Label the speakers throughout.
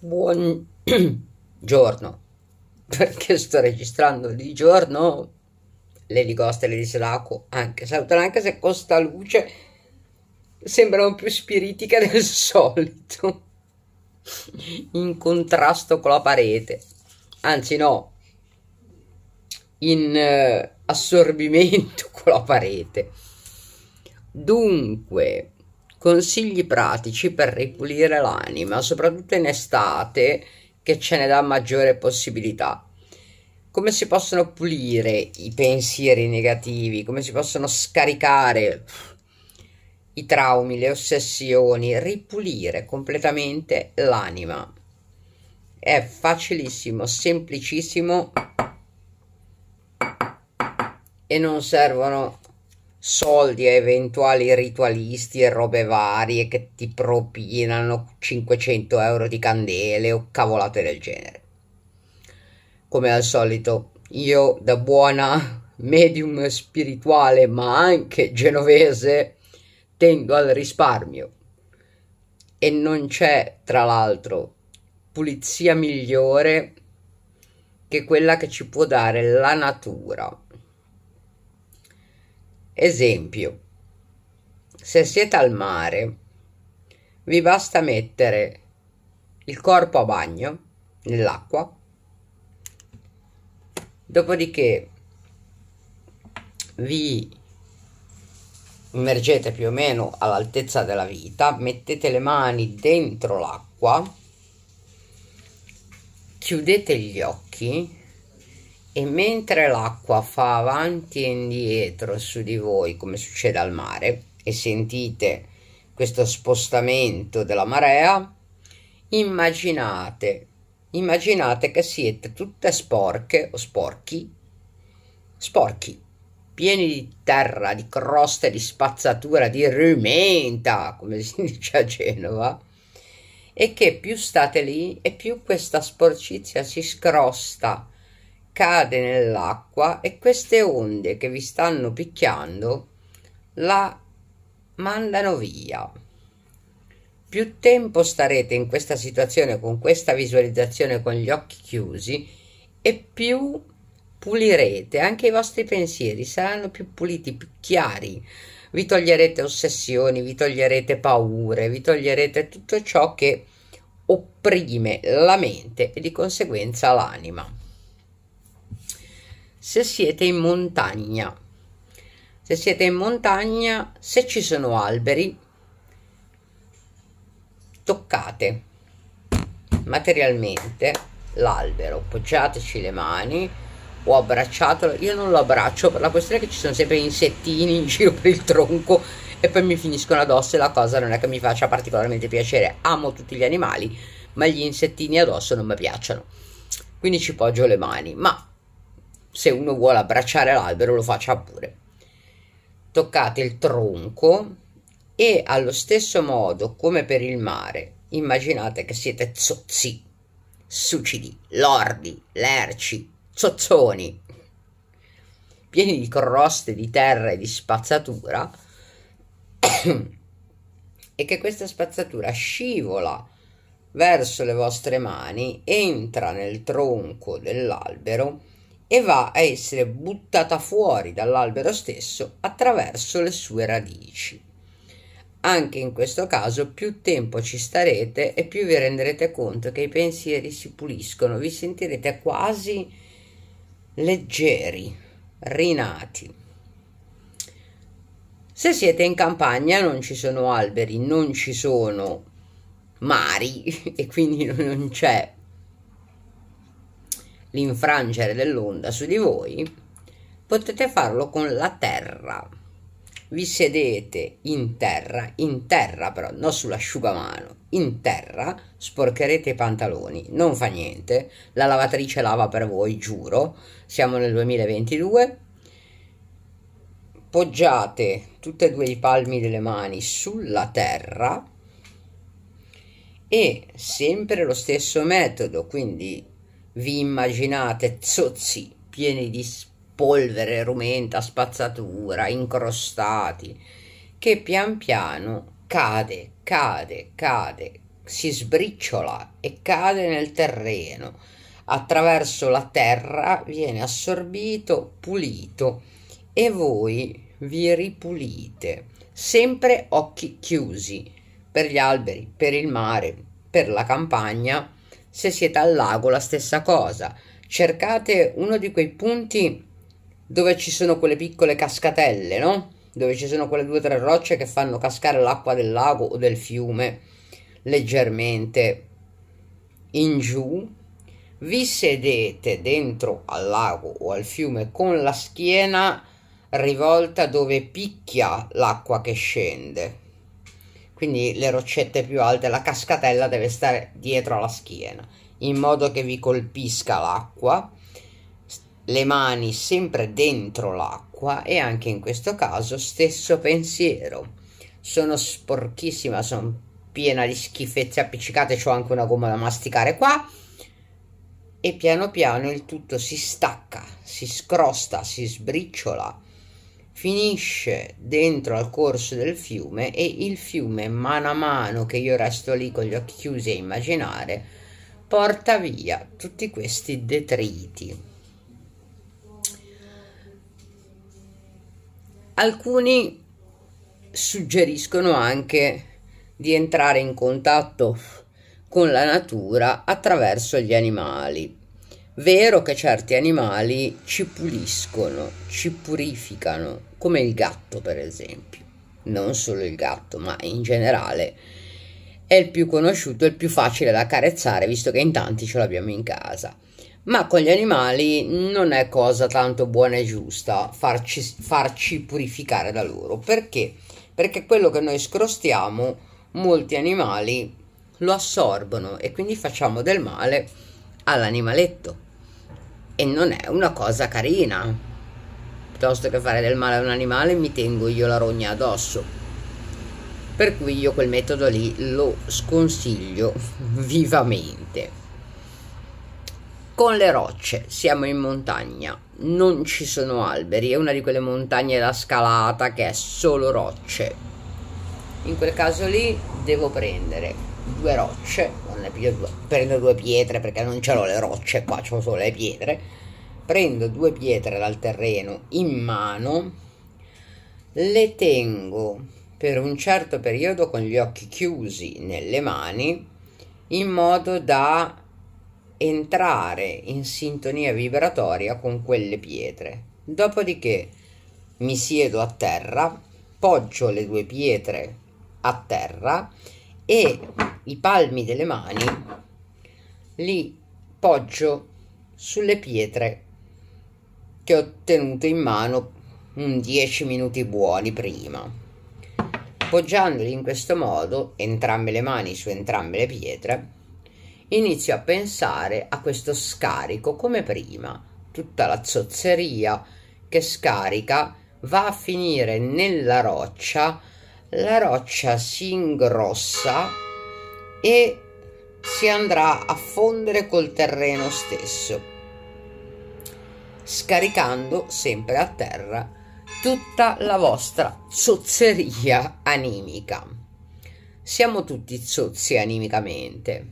Speaker 1: Buongiorno, perché sto registrando di giorno le ligostere di Seraco, anche salutano anche se con costa luce, sembrano più spiritiche del solito, in contrasto con la parete, anzi no, in eh, assorbimento con la parete. Dunque, Consigli pratici per ripulire l'anima, soprattutto in estate che ce ne dà maggiore possibilità. Come si possono pulire i pensieri negativi, come si possono scaricare i traumi, le ossessioni, ripulire completamente l'anima. È facilissimo, semplicissimo e non servono soldi a eventuali ritualisti e robe varie che ti propinano 500 euro di candele o cavolate del genere. Come al solito, io da buona medium spirituale ma anche genovese tendo al risparmio e non c'è tra l'altro pulizia migliore che quella che ci può dare la natura Esempio, se siete al mare, vi basta mettere il corpo a bagno nell'acqua, dopodiché vi immergete più o meno all'altezza della vita, mettete le mani dentro l'acqua, chiudete gli occhi e mentre l'acqua fa avanti e indietro su di voi, come succede al mare, e sentite questo spostamento della marea, immaginate, immaginate che siete tutte sporche o sporchi, sporchi, pieni di terra, di croste, di spazzatura, di rumenta, come si dice a Genova, e che più state lì e più questa sporcizia si scrosta cade nell'acqua e queste onde che vi stanno picchiando la mandano via. Più tempo starete in questa situazione con questa visualizzazione con gli occhi chiusi e più pulirete, anche i vostri pensieri saranno più puliti, più chiari. Vi toglierete ossessioni, vi toglierete paure, vi toglierete tutto ciò che opprime la mente e di conseguenza l'anima se siete in montagna. Se siete in montagna, se ci sono alberi, toccate materialmente l'albero, poggiateci le mani o abbracciatelo. Io non lo abbraccio per la questione che ci sono sempre insettini in giro per il tronco e poi mi finiscono addosso e la cosa non è che mi faccia particolarmente piacere. Amo tutti gli animali, ma gli insettini addosso non mi piacciono. Quindi ci poggio le mani, ma se uno vuole abbracciare l'albero lo faccia pure. Toccate il tronco e allo stesso modo come per il mare, immaginate che siete zozzi, sucidi, lordi, lerci, zozzoni, pieni di croste di terra e di spazzatura e che questa spazzatura scivola verso le vostre mani, entra nel tronco dell'albero e va a essere buttata fuori dall'albero stesso attraverso le sue radici. Anche in questo caso più tempo ci starete e più vi renderete conto che i pensieri si puliscono, vi sentirete quasi leggeri, rinati. Se siete in campagna non ci sono alberi, non ci sono mari e quindi non c'è l'infrangere dell'onda su di voi, potete farlo con la terra. Vi sedete in terra, in terra però, non sull'asciugamano, in terra, sporcherete i pantaloni, non fa niente, la lavatrice lava per voi, giuro, siamo nel 2022. Poggiate tutte e due i palmi delle mani sulla terra e sempre lo stesso metodo, quindi vi immaginate zozzi, pieni di polvere, rumenta, spazzatura, incrostati, che pian piano cade, cade, cade, si sbriciola e cade nel terreno. Attraverso la terra viene assorbito, pulito e voi vi ripulite, sempre occhi chiusi, per gli alberi, per il mare, per la campagna se siete al lago, la stessa cosa. Cercate uno di quei punti dove ci sono quelle piccole cascatelle, no? Dove ci sono quelle due o tre rocce che fanno cascare l'acqua del lago o del fiume leggermente in giù. Vi sedete dentro al lago o al fiume con la schiena rivolta dove picchia l'acqua che scende quindi le roccette più alte, la cascatella deve stare dietro alla schiena, in modo che vi colpisca l'acqua, le mani sempre dentro l'acqua e anche in questo caso stesso pensiero. Sono sporchissima, sono piena di schifezze appiccicate, ho anche una gomma da masticare qua e piano piano il tutto si stacca, si scrosta, si sbriciola finisce dentro al corso del fiume e il fiume mano a mano che io resto lì con gli occhi chiusi a immaginare porta via tutti questi detriti alcuni suggeriscono anche di entrare in contatto con la natura attraverso gli animali vero che certi animali ci puliscono ci purificano come il gatto per esempio, non solo il gatto ma in generale è il più conosciuto, è il più facile da carezzare visto che in tanti ce l'abbiamo in casa. Ma con gli animali non è cosa tanto buona e giusta farci, farci purificare da loro. Perché? Perché quello che noi scrostiamo, molti animali lo assorbono e quindi facciamo del male all'animaletto. E non è una cosa carina piuttosto che fare del male a un animale mi tengo io la rogna addosso per cui io quel metodo lì lo sconsiglio vivamente con le rocce siamo in montagna non ci sono alberi è una di quelle montagne da scalata che è solo rocce in quel caso lì devo prendere due rocce non ne piglio due prendo due pietre perché non ce l'ho le rocce qua c'ho solo le pietre prendo due pietre dal terreno in mano, le tengo per un certo periodo con gli occhi chiusi nelle mani in modo da entrare in sintonia vibratoria con quelle pietre. Dopodiché mi siedo a terra, poggio le due pietre a terra e i palmi delle mani li poggio sulle pietre che ho tenuto in mano 10 mm, minuti buoni prima. Poggiandoli in questo modo, entrambe le mani su entrambe le pietre, inizio a pensare a questo scarico come prima. Tutta la zozzeria che scarica va a finire nella roccia, la roccia si ingrossa e si andrà a fondere col terreno stesso scaricando sempre a terra tutta la vostra zozzeria animica. Siamo tutti zozzi animicamente.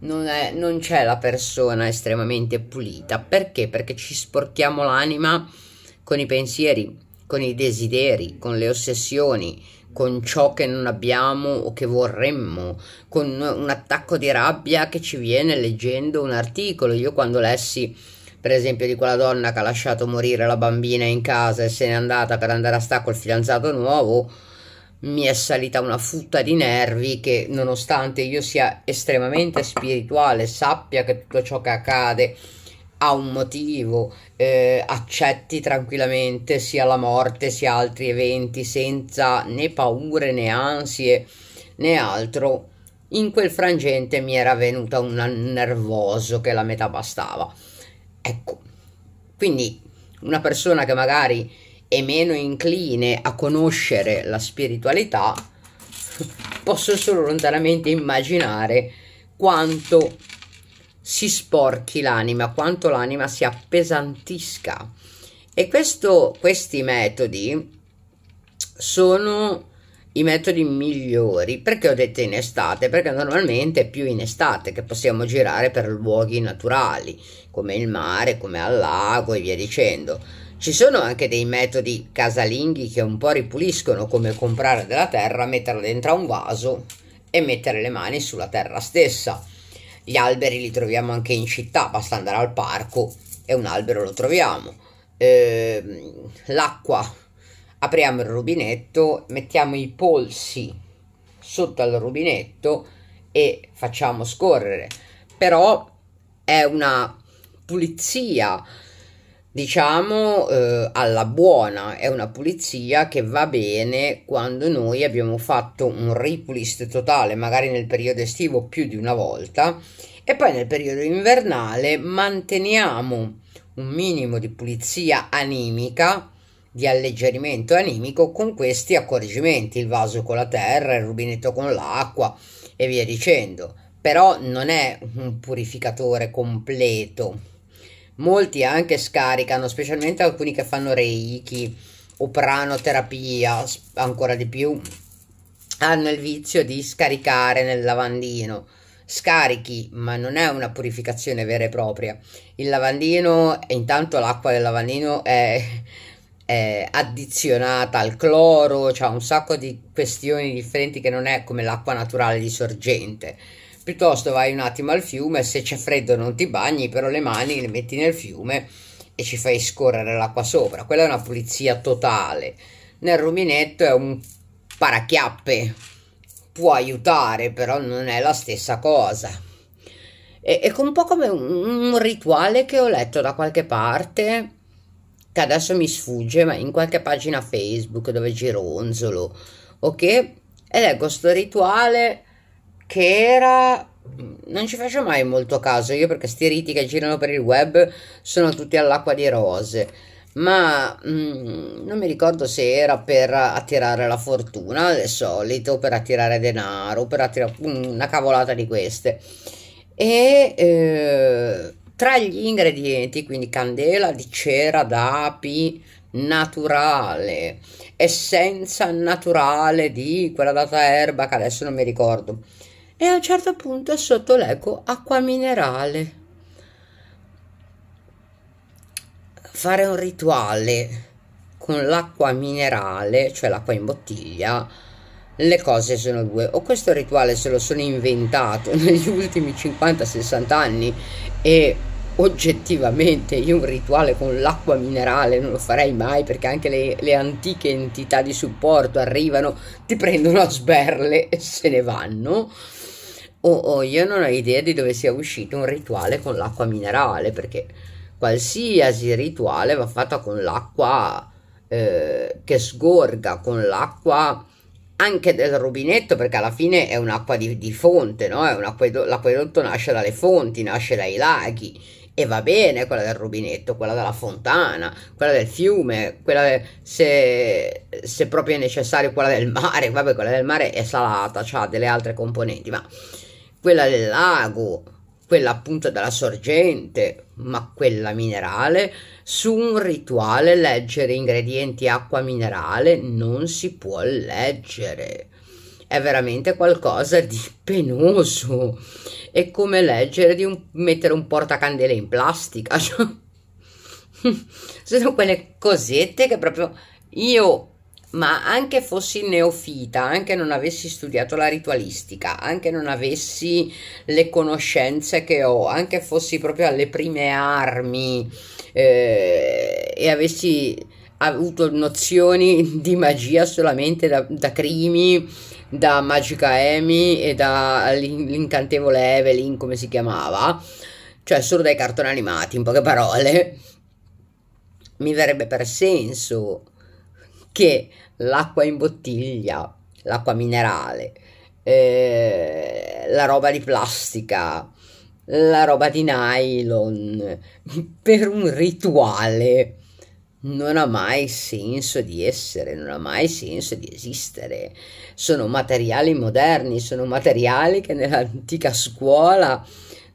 Speaker 1: Non, è, non c'è la persona estremamente pulita. Perché? Perché ci sporchiamo l'anima con i pensieri, con i desideri, con le ossessioni, con ciò che non abbiamo o che vorremmo, con un attacco di rabbia che ci viene leggendo un articolo. Io quando lessi per esempio di quella donna che ha lasciato morire la bambina in casa e se n'è andata per andare a stare col fidanzato nuovo, mi è salita una futta di nervi che nonostante io sia estremamente spirituale, sappia che tutto ciò che accade ha un motivo, eh, accetti tranquillamente sia la morte sia altri eventi senza né paure né ansie né altro, in quel frangente mi era venuta un nervoso che la metà bastava. Ecco, quindi una persona che magari è meno incline a conoscere la spiritualità, posso solo lontanamente immaginare quanto si sporchi l'anima, quanto l'anima si appesantisca. E questo, questi metodi sono i metodi migliori perché ho detto in estate perché normalmente è più in estate che possiamo girare per luoghi naturali come il mare come al lago e via dicendo ci sono anche dei metodi casalinghi che un po' ripuliscono come comprare della terra metterla dentro a un vaso e mettere le mani sulla terra stessa gli alberi li troviamo anche in città basta andare al parco e un albero lo troviamo eh, l'acqua apriamo il rubinetto, mettiamo i polsi sotto al rubinetto e facciamo scorrere. Però è una pulizia, diciamo, eh, alla buona, è una pulizia che va bene quando noi abbiamo fatto un ripulist totale, magari nel periodo estivo più di una volta, e poi nel periodo invernale manteniamo un minimo di pulizia animica di alleggerimento animico con questi accorgimenti, il vaso con la terra, il rubinetto con l'acqua e via dicendo. Però non è un purificatore completo. Molti anche scaricano, specialmente alcuni che fanno reiki o pranoterapia, ancora di più, hanno il vizio di scaricare nel lavandino scarichi, ma non è una purificazione vera e propria. Il lavandino, intanto l'acqua del lavandino è eh, addizionata al cloro, c'ha cioè un sacco di questioni differenti che non è come l'acqua naturale di sorgente. Piuttosto vai un attimo al fiume, se c'è freddo non ti bagni, però le mani le metti nel fiume e ci fai scorrere l'acqua sopra. Quella è una pulizia totale. Nel ruminetto è un parachiappe, può aiutare, però non è la stessa cosa. È, è un po' come un, un rituale che ho letto da qualche parte che adesso mi sfugge, ma in qualche pagina Facebook dove gironzolo, ok? E leggo sto rituale che era... Non ci faccio mai molto caso io perché sti riti che girano per il web sono tutti all'acqua di rose, ma mh, mm, non mi ricordo se era per attirare la fortuna, del solito, per attirare denaro, per attirare una cavolata di queste. E... Eh, tra gli ingredienti, quindi candela di cera d'api naturale, essenza naturale di quella data erba che adesso non mi ricordo. E a un certo punto sotto l'eco acqua minerale. Fare un rituale con l'acqua minerale, cioè l'acqua in bottiglia, le cose sono due. O questo rituale se lo sono inventato negli ultimi 50-60 anni e oggettivamente io un rituale con l'acqua minerale non lo farei mai perché anche le, le, antiche entità di supporto arrivano, ti prendono a sberle e se ne vanno. O, o io non ho idea di dove sia uscito un rituale con l'acqua minerale perché qualsiasi rituale va fatto con l'acqua eh, che sgorga, con l'acqua anche del rubinetto, perché alla fine è un'acqua di, di fonte, no? l'acquedotto nasce dalle fonti, nasce dai laghi e va bene quella del rubinetto, quella della fontana, quella del fiume, quella del, se, se, proprio è necessario quella del mare, vabbè quella del mare è salata, ha delle altre componenti, ma quella del lago, quella appunto della sorgente, ma quella minerale, su un rituale leggere ingredienti acqua minerale non si può leggere è veramente qualcosa di penoso. È come leggere di un, mettere un portacandele in plastica. Cioè. sono quelle cosette che proprio io, ma anche fossi neofita, anche non avessi studiato la ritualistica, anche non avessi le conoscenze che ho, anche fossi proprio alle prime armi eh, e avessi avuto nozioni di magia solamente da, da crimi da Magica Amy e dall'incantevole Evelyn, come si chiamava, cioè solo dai cartoni animati, in poche parole, mi verrebbe per senso che l'acqua in bottiglia, l'acqua minerale, eh, la roba di plastica, la roba di nylon, per un rituale non ha mai senso di essere, non ha mai senso di esistere. Sono materiali moderni, sono materiali che nell'antica scuola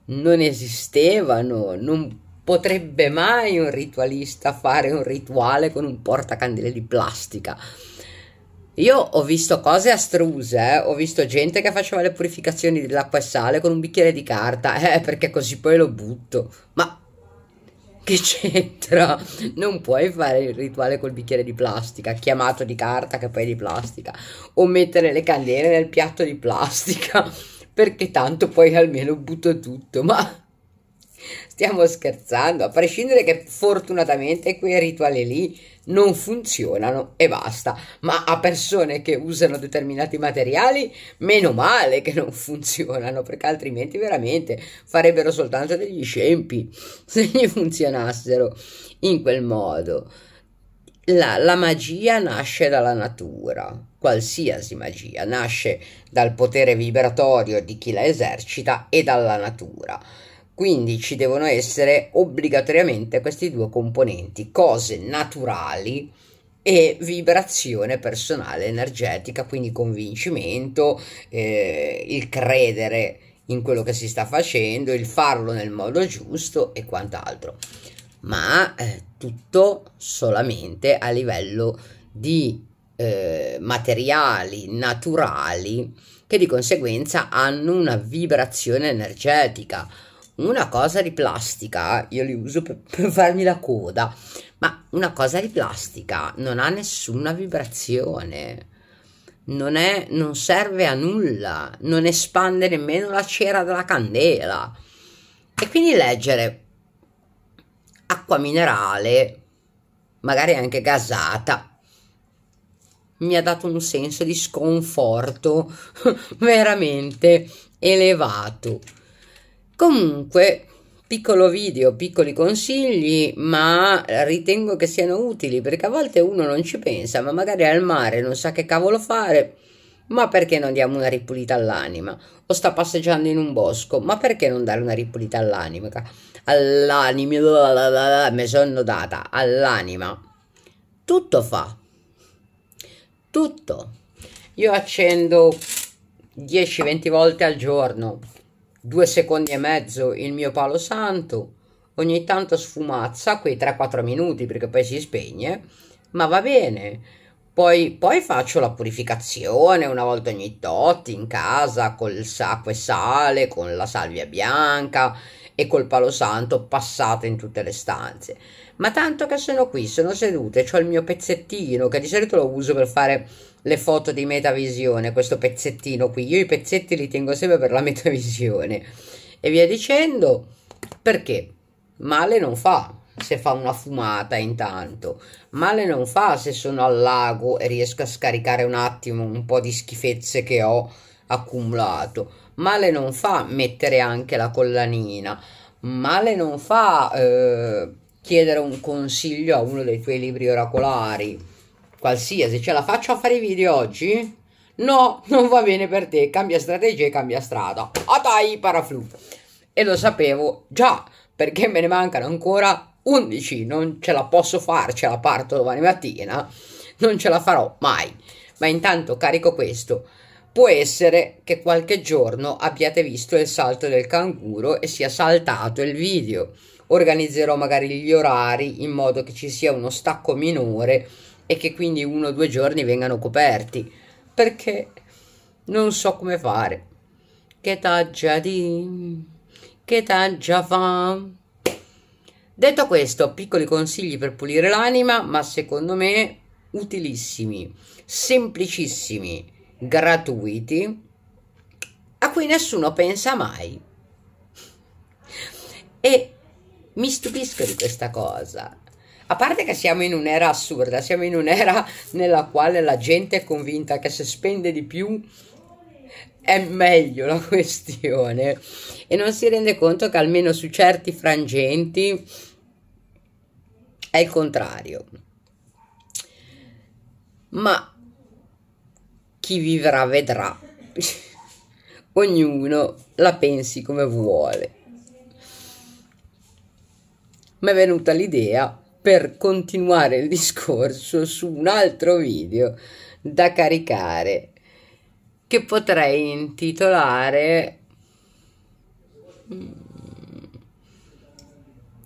Speaker 1: non esistevano, non potrebbe mai un ritualista fare un rituale con un portacandele di plastica. Io ho visto cose astruse, eh? ho visto gente che faceva le purificazioni dell'acqua e sale con un bicchiere di carta, eh, perché così poi lo butto. Ma che c'entra? Non puoi fare il rituale col bicchiere di plastica, chiamato di carta che poi è di plastica, o mettere le candele nel piatto di plastica, perché tanto poi almeno butto tutto, ma stiamo scherzando, a prescindere che fortunatamente quei rituali lì non funzionano e basta. Ma a persone che usano determinati materiali, meno male che non funzionano, perché altrimenti veramente farebbero soltanto degli scempi se gli funzionassero in quel modo. La, la, magia nasce dalla natura, qualsiasi magia nasce dal potere vibratorio di chi la esercita e dalla natura. Quindi ci devono essere obbligatoriamente questi due componenti, cose naturali e vibrazione personale energetica, quindi convincimento, eh, il credere in quello che si sta facendo, il farlo nel modo giusto e quant'altro. Ma eh, tutto solamente a livello di eh, materiali naturali che di conseguenza hanno una vibrazione energetica, una cosa di plastica, io li uso per, per farmi la coda, ma una cosa di plastica non ha nessuna vibrazione. Non, è, non serve a nulla, non espande nemmeno la cera della candela. E quindi leggere acqua minerale, magari anche gasata, mi ha dato un senso di sconforto veramente elevato. Comunque, piccolo video, piccoli consigli, ma ritengo che siano utili perché a volte uno non ci pensa, ma magari è al mare non sa che cavolo fare. Ma perché non diamo una ripulita all'anima? O sta passeggiando in un bosco, ma perché non dare una ripulita all'anima? All'anima, mi sono data all'anima. Tutto fa. Tutto. Io accendo 10-20 volte al giorno due secondi e mezzo il mio palo santo, ogni tanto sfumazza quei 3-4 minuti perché poi si spegne, ma va bene. Poi, poi, faccio la purificazione una volta ogni tot in casa con il sacco e sale, con la salvia bianca e col palo santo passate in tutte le stanze. Ma tanto che sono qui, sono sedute, ho il mio pezzettino che di solito lo uso per fare le foto di metavisione, questo pezzettino qui. Io i pezzetti li tengo sempre per la metavisione. E via dicendo, perché male non fa se fa una fumata intanto, male non fa se sono al lago e riesco a scaricare un attimo un po' di schifezze che ho accumulato male non fa mettere anche la collanina, male non fa eh, chiedere un consiglio a uno dei tuoi libri oracolari, qualsiasi, ce la faccio a fare i video oggi? No, non va bene per te, cambia strategia e cambia strada. Atai paraflu. E lo sapevo già, perché me ne mancano ancora 11, non ce la posso fare, ce la parto domani mattina, non ce la farò mai. Ma intanto carico questo, Può essere che qualche giorno abbiate visto il salto del canguro e sia saltato il video. Organizzerò magari gli orari in modo che ci sia uno stacco minore e che quindi uno o due giorni vengano coperti. Perché non so come fare. Che taggia di... Che taggia fa... Detto questo, piccoli consigli per pulire l'anima, ma secondo me utilissimi, semplicissimi gratuiti a cui nessuno pensa mai. E mi stupisco di questa cosa. A parte che siamo in un'era assurda, siamo in un'era nella quale la gente è convinta che se spende di più è meglio la questione e non si rende conto che almeno su certi frangenti è il contrario. Ma chi vivrà vedrà. Ognuno la pensi come vuole. Mi è venuta l'idea per continuare il discorso su un altro video da caricare che potrei intitolare mm,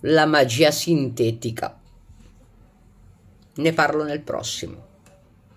Speaker 1: La magia sintetica. Ne parlo nel prossimo.